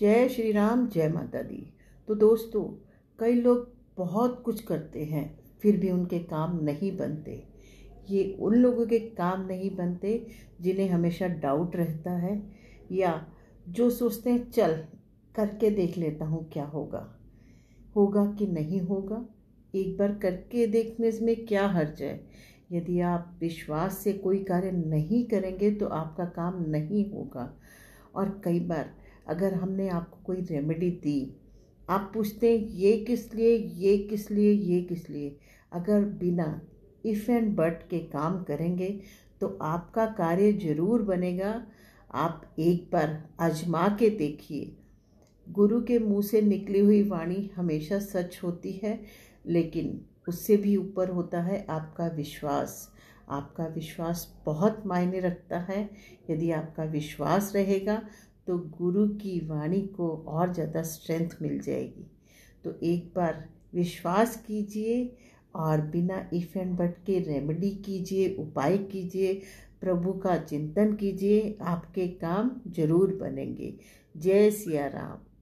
जय श्री राम जय माता दी तो दोस्तों कई लोग बहुत कुछ करते हैं फिर भी उनके काम नहीं बनते ये उन लोगों के काम नहीं बनते जिन्हें हमेशा डाउट रहता है या जो सोचते हैं चल करके देख लेता हूँ क्या होगा होगा कि नहीं होगा एक बार करके देखने में क्या हर्ज है यदि आप विश्वास से कोई कार्य नहीं करेंगे तो आपका काम नहीं होगा और कई बार अगर हमने आपको कोई रेमेडी दी आप पूछते हैं ये किस लिए ये किस लिए ये किस लिए अगर बिना इफ़ एंड बट के काम करेंगे तो आपका कार्य जरूर बनेगा आप एक बार आजमा के देखिए गुरु के मुंह से निकली हुई वाणी हमेशा सच होती है लेकिन उससे भी ऊपर होता है आपका विश्वास आपका विश्वास बहुत मायने रखता है यदि आपका विश्वास रहेगा तो गुरु की वाणी को और ज़्यादा स्ट्रेंथ मिल जाएगी तो एक बार विश्वास कीजिए और बिना इफ़ एंड बट के रेमेडी कीजिए उपाय कीजिए प्रभु का चिंतन कीजिए आपके काम जरूर बनेंगे जय सिया राम